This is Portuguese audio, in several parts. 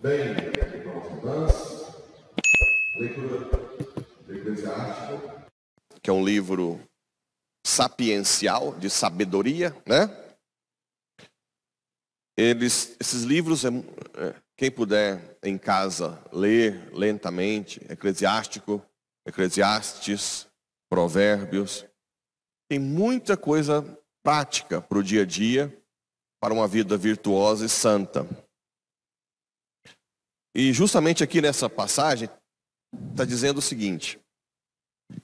Bem, irmãos e Eclesiástico, que é um livro sapiencial, de sabedoria, né? Eles, esses livros é, é quem puder em casa ler lentamente, Eclesiástico, Eclesiastes, Provérbios, tem muita coisa prática para o dia a dia, para uma vida virtuosa e santa. E justamente aqui nessa passagem está dizendo o seguinte: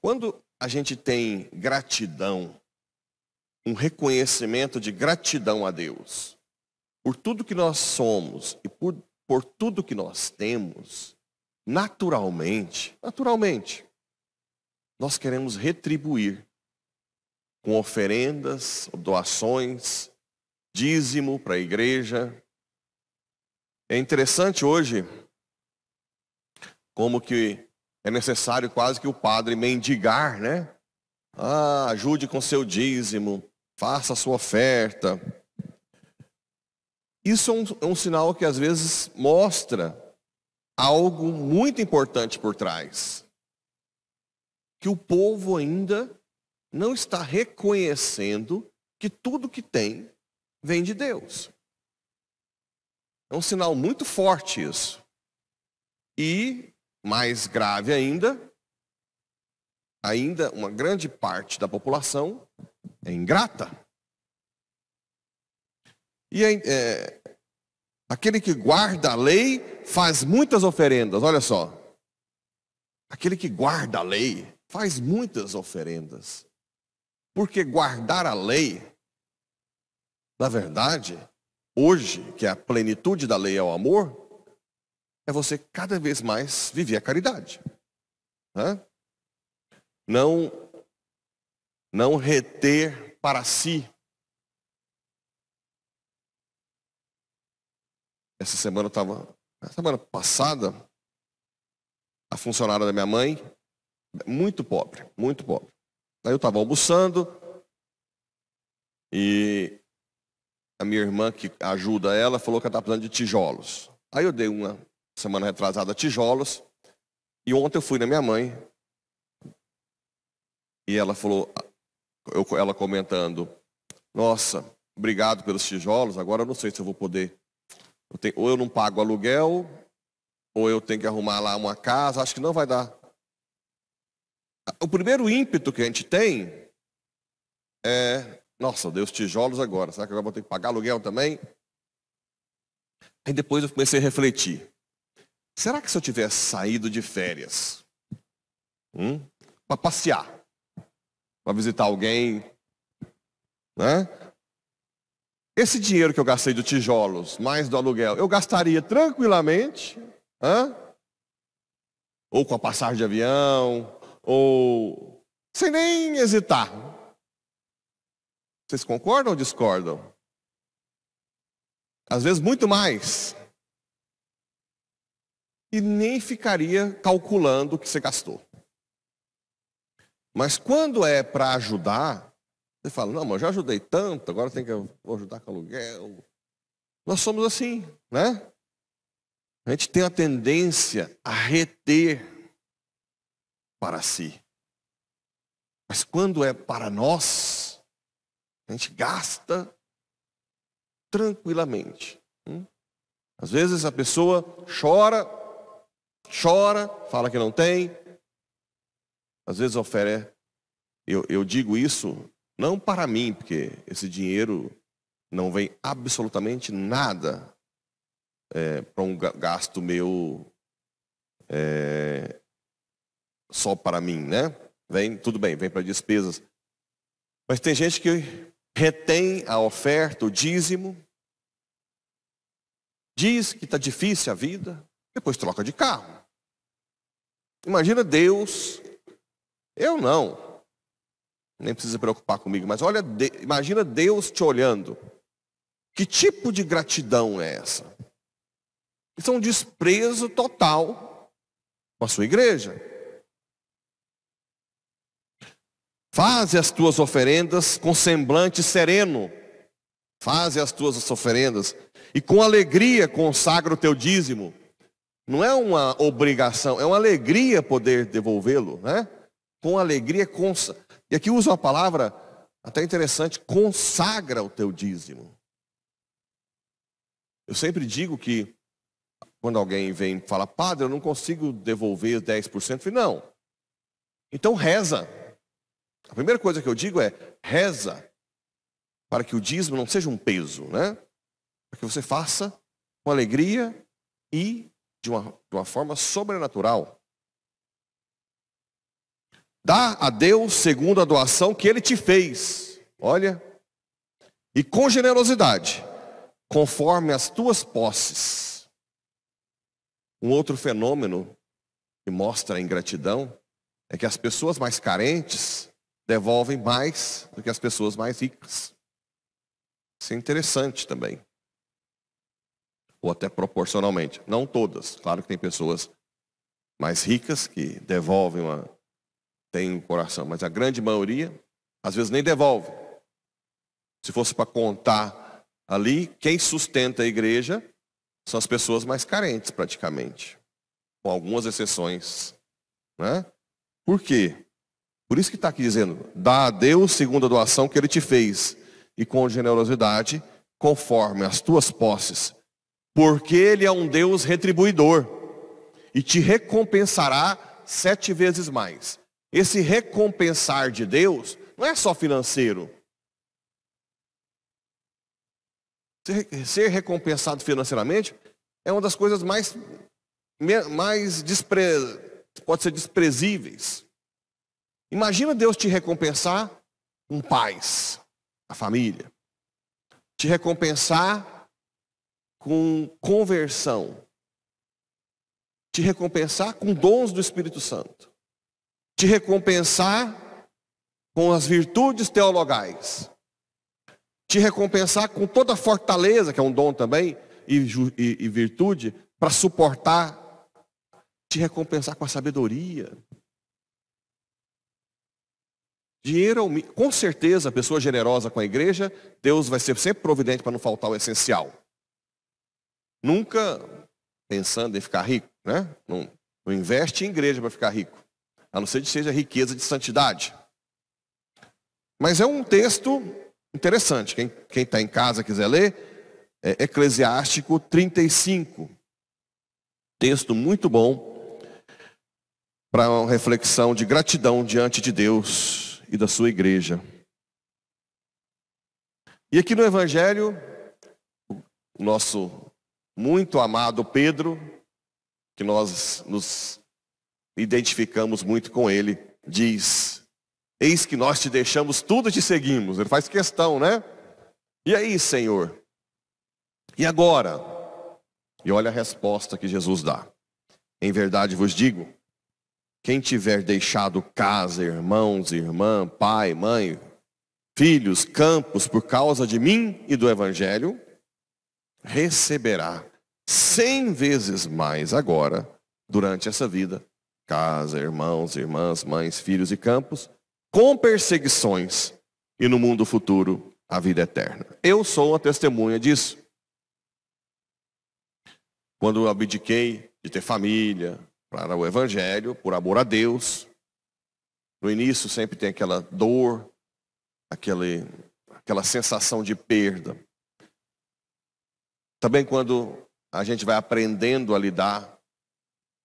quando a gente tem gratidão, um reconhecimento de gratidão a Deus por tudo que nós somos e por por tudo que nós temos, naturalmente, naturalmente, nós queremos retribuir com oferendas, doações, dízimo para a igreja. É interessante hoje como que é necessário quase que o padre mendigar, né? Ah, ajude com seu dízimo, faça a sua oferta. Isso é um, é um sinal que às vezes mostra algo muito importante por trás. Que o povo ainda não está reconhecendo que tudo que tem vem de Deus. É um sinal muito forte isso. E, mais grave ainda, ainda uma grande parte da população é ingrata. E é, é, aquele que guarda a lei faz muitas oferendas, olha só. Aquele que guarda a lei faz muitas oferendas. Porque guardar a lei, na verdade, hoje, que é a plenitude da lei é o amor, é você cada vez mais viver a caridade. Né? Não, não reter para si Essa semana eu estava. Semana passada, a funcionária da minha mãe, muito pobre, muito pobre. Aí eu estava almoçando e a minha irmã que ajuda ela falou que ela estava precisando de tijolos. Aí eu dei uma semana retrasada tijolos e ontem eu fui na minha mãe e ela falou, eu, ela comentando, nossa, obrigado pelos tijolos, agora eu não sei se eu vou poder eu tenho, ou eu não pago aluguel, ou eu tenho que arrumar lá uma casa, acho que não vai dar. O primeiro ímpeto que a gente tem é, nossa, Deus, tijolos agora, será que agora vou ter que pagar aluguel também? Aí depois eu comecei a refletir. Será que se eu tivesse saído de férias hum, para passear, para visitar alguém, né? Esse dinheiro que eu gastei do tijolos, mais do aluguel, eu gastaria tranquilamente, hã? ou com a passagem de avião, ou sem nem hesitar. Vocês concordam ou discordam? Às vezes muito mais. E nem ficaria calculando o que você gastou. Mas quando é para ajudar, você fala, não, mas já ajudei tanto, agora tem que vou ajudar com aluguel. Nós somos assim, né? A gente tem a tendência a reter para si. Mas quando é para nós, a gente gasta tranquilamente. Hein? Hum? Às vezes a pessoa chora, chora, fala que não tem. Às vezes oferece. Eu, eu digo isso não para mim, porque esse dinheiro não vem absolutamente nada é, para um gasto meu é, só para mim, né? Vem, tudo bem, vem para despesas. Mas tem gente que retém a oferta, o dízimo, diz que está difícil a vida, depois troca de carro. Imagina Deus, eu não nem precisa se preocupar comigo, mas olha, de, imagina Deus te olhando. Que tipo de gratidão é essa? Isso é um desprezo total com a sua igreja. Faze as tuas oferendas com semblante sereno. Faze as tuas oferendas e com alegria consagra o teu dízimo. Não é uma obrigação, é uma alegria poder devolvê-lo, né? Com alegria consagra. E aqui usa uma palavra até interessante, consagra o teu dízimo. Eu sempre digo que quando alguém vem e fala, padre, eu não consigo devolver 10%, eu falei, não. Então reza. A primeira coisa que eu digo é, reza para que o dízimo não seja um peso, né? Para que você faça com alegria e de uma, de uma forma sobrenatural. Dá a Deus segundo a doação que ele te fez. Olha. E com generosidade, conforme as tuas posses. Um outro fenômeno que mostra a ingratidão é que as pessoas mais carentes devolvem mais do que as pessoas mais ricas. Isso é interessante também. Ou até proporcionalmente. Não todas. Claro que tem pessoas mais ricas que devolvem uma tem o coração, mas a grande maioria, às vezes, nem devolve. Se fosse para contar ali, quem sustenta a igreja são as pessoas mais carentes, praticamente, com algumas exceções. Né? Por quê? Por isso que está aqui dizendo: dá a Deus segundo a doação que ele te fez, e com generosidade, conforme as tuas posses, porque ele é um Deus retribuidor e te recompensará sete vezes mais. Esse recompensar de Deus não é só financeiro. Ser recompensado financeiramente é uma das coisas mais, mais despre, pode ser desprezíveis. Imagina Deus te recompensar com paz, a família. Te recompensar com conversão. Te recompensar com dons do Espírito Santo te recompensar com as virtudes teologais, te recompensar com toda a fortaleza, que é um dom também, e, e, e virtude, para suportar, te recompensar com a sabedoria. Dinheiro, é com certeza, pessoa generosa com a igreja, Deus vai ser sempre providente para não faltar o essencial. Nunca pensando em ficar rico, né? Não, não investe em igreja para ficar rico a não ser que seja riqueza de santidade. Mas é um texto interessante. Quem está em casa quiser ler, é Eclesiástico 35. Texto muito bom para uma reflexão de gratidão diante de Deus e da sua igreja. E aqui no Evangelho, o nosso muito amado Pedro, que nós nos identificamos muito com ele, diz: Eis que nós te deixamos tudo e te seguimos. Ele faz questão, né? E aí, Senhor? E agora? E olha a resposta que Jesus dá. Em verdade vos digo: quem tiver deixado casa, irmãos, irmã, pai, mãe, filhos, campos por causa de mim e do Evangelho, receberá cem vezes mais agora, durante essa vida, casa, irmãos, irmãs, mães, filhos e campos, com perseguições e no mundo futuro a vida eterna. Eu sou a testemunha disso. Quando abdiquei de ter família para o evangelho, por amor a Deus, no início sempre tem aquela dor, aquele, aquela sensação de perda. Também quando a gente vai aprendendo a lidar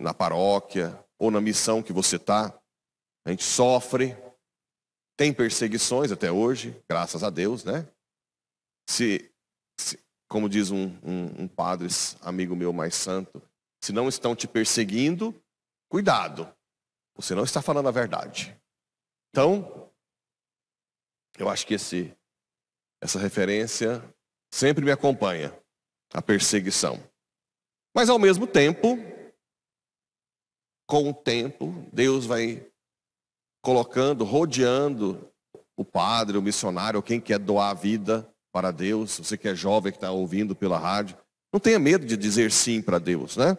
na paróquia, ou na missão que você está. A gente sofre, tem perseguições até hoje, graças a Deus, né? Se, se como diz um, um, um padre, amigo meu mais santo, se não estão te perseguindo, cuidado, você não está falando a verdade. Então, eu acho que esse, essa referência sempre me acompanha, a perseguição. Mas ao mesmo tempo, com o tempo, Deus vai colocando, rodeando o padre, o missionário, quem quer doar a vida para Deus. Você que é jovem, que está ouvindo pela rádio, não tenha medo de dizer sim para Deus, né?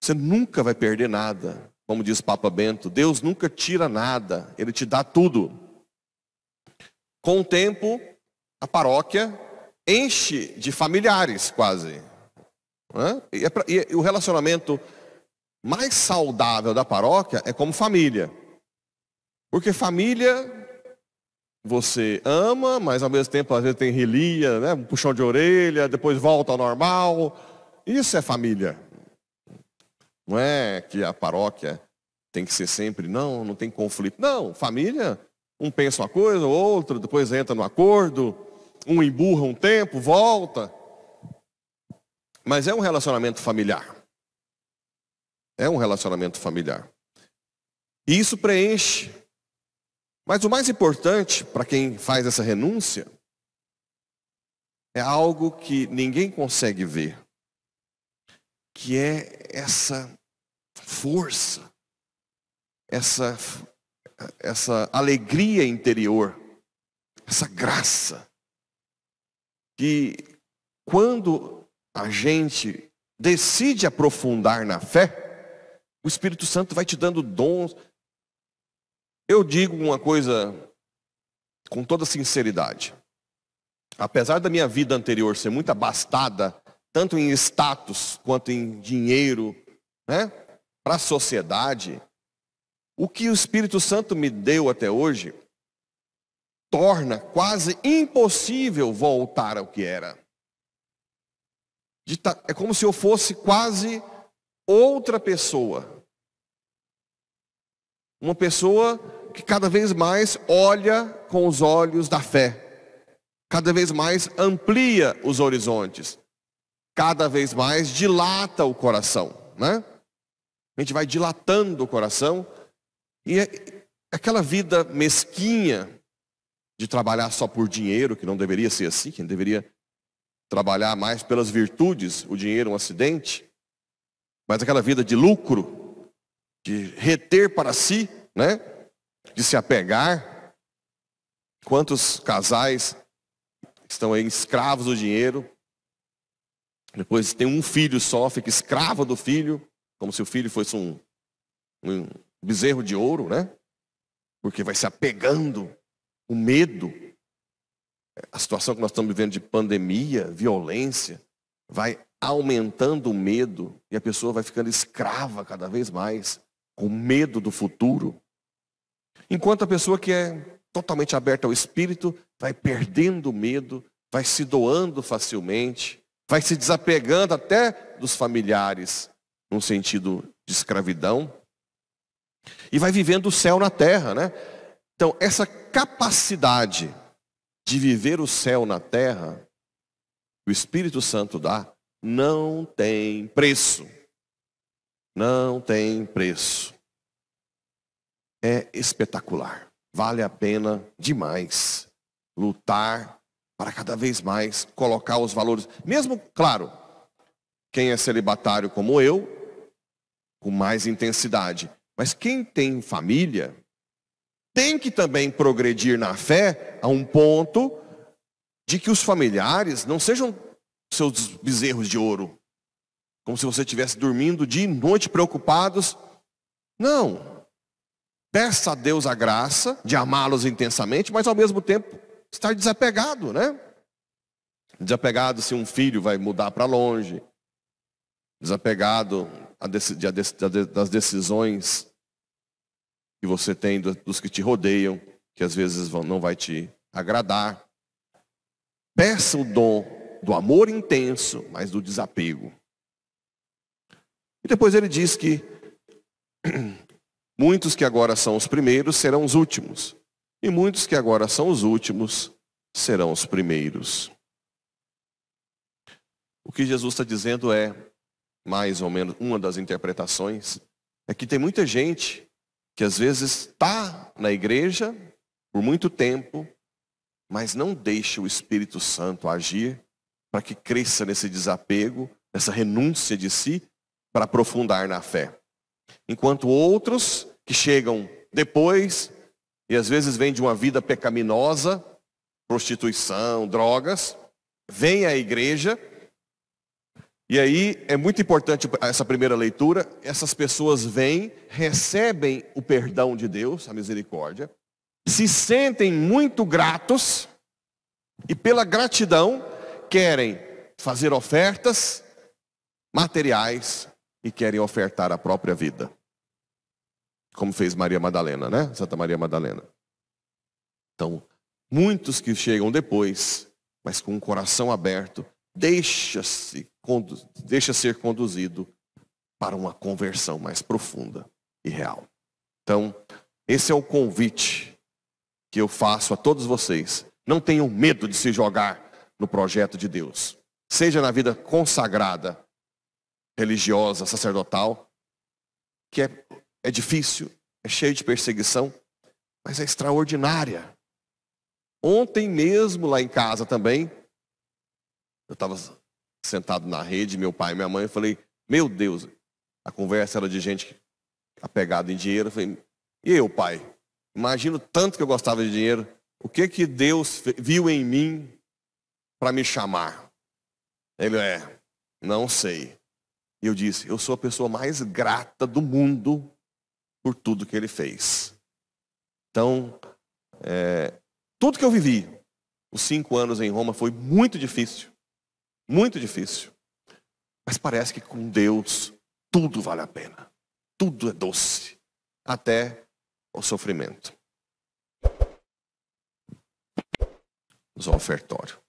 Você nunca vai perder nada. Como diz Papa Bento, Deus nunca tira nada, Ele te dá tudo. Com o tempo, a paróquia enche de familiares quase. Né? E, é pra, e é, o relacionamento mais saudável da paróquia é como família. Porque família você ama, mas ao mesmo tempo às vezes tem relia, né? um puxão de orelha, depois volta ao normal. Isso é família. Não é que a paróquia tem que ser sempre, não, não tem conflito. Não, família, um pensa uma coisa, outro, depois entra no acordo, um emburra um tempo, volta. Mas é um relacionamento familiar. É um relacionamento familiar. E isso preenche. Mas o mais importante para quem faz essa renúncia é algo que ninguém consegue ver, que é essa força, essa, essa alegria interior, essa graça, que quando a gente decide aprofundar na fé, o Espírito Santo vai te dando dons. Eu digo uma coisa com toda sinceridade. Apesar da minha vida anterior ser muito abastada, tanto em status quanto em dinheiro, né? para a sociedade, o que o Espírito Santo me deu até hoje torna quase impossível voltar ao que era. É como se eu fosse quase outra pessoa. Uma pessoa que cada vez mais olha com os olhos da fé. Cada vez mais amplia os horizontes. Cada vez mais dilata o coração, né? A gente vai dilatando o coração e é, aquela vida mesquinha de trabalhar só por dinheiro, que não deveria ser assim, que deveria trabalhar mais pelas virtudes, o dinheiro é um acidente, mas aquela vida de lucro, de reter para si, né? De se apegar. Quantos casais estão aí escravos do dinheiro? Depois tem um filho só, fica escravo do filho, como se o filho fosse um, um bezerro de ouro, né? Porque vai se apegando, o medo. A situação que nós estamos vivendo de pandemia, violência, vai aumentando o medo e a pessoa vai ficando escrava cada vez mais, com medo do futuro. Enquanto a pessoa que é totalmente aberta ao espírito vai perdendo o medo, vai se doando facilmente, vai se desapegando até dos familiares, num sentido de escravidão, e vai vivendo o céu na terra, né? Então, essa capacidade de viver o céu na terra, o Espírito Santo dá, não tem preço. Não tem preço. É espetacular. Vale a pena demais lutar para cada vez mais colocar os valores. Mesmo, claro, quem é celibatário como eu, com mais intensidade. Mas quem tem família tem que também progredir na fé a um ponto de que os familiares não sejam seus bezerros de ouro. Como se você estivesse dormindo de noite preocupados. Não. Peça a Deus a graça de amá-los intensamente, mas ao mesmo tempo estar desapegado, né? Desapegado se um filho vai mudar para longe. Desapegado das decisões que você tem dos que te rodeiam, que às vezes não vai te agradar. Peça o dom do amor intenso, mas do desapego. E depois ele diz que muitos que agora são os primeiros serão os últimos, e muitos que agora são os últimos serão os primeiros. O que Jesus está dizendo é, mais ou menos, uma das interpretações, é que tem muita gente que às vezes está na igreja por muito tempo, mas não deixa o Espírito Santo agir para que cresça nesse desapego, nessa renúncia de si, para aprofundar na fé. Enquanto outros que chegam depois e às vezes vêm de uma vida pecaminosa, prostituição, drogas, vêm à igreja e aí é muito importante essa primeira leitura, essas pessoas vêm, recebem o perdão de Deus, a misericórdia, se sentem muito gratos e pela gratidão querem fazer ofertas materiais e querem ofertar a própria vida. Como fez Maria Madalena, né? Santa Maria Madalena. Então, muitos que chegam depois, mas com o coração aberto, deixa-se deixa ser conduzido para uma conversão mais profunda e real. Então, esse é o convite que eu faço a todos vocês. Não tenham medo de se jogar no projeto de Deus. Seja na vida consagrada, religiosa, sacerdotal, que é, é difícil, é cheio de perseguição, mas é extraordinária. Ontem mesmo, lá em casa também, eu estava sentado na rede, meu pai e minha mãe, eu falei, meu Deus, a conversa era de gente apegada em dinheiro. Eu falei, e eu, pai? Imagino tanto que eu gostava de dinheiro. O que que Deus viu em mim para me chamar? Ele é, não sei. E eu disse, eu sou a pessoa mais grata do mundo por tudo que ele fez. Então, é, tudo que eu vivi, os cinco anos em Roma, foi muito difícil. Muito difícil. Mas parece que com Deus tudo vale a pena. Tudo é doce. Até o sofrimento. Os ofertório.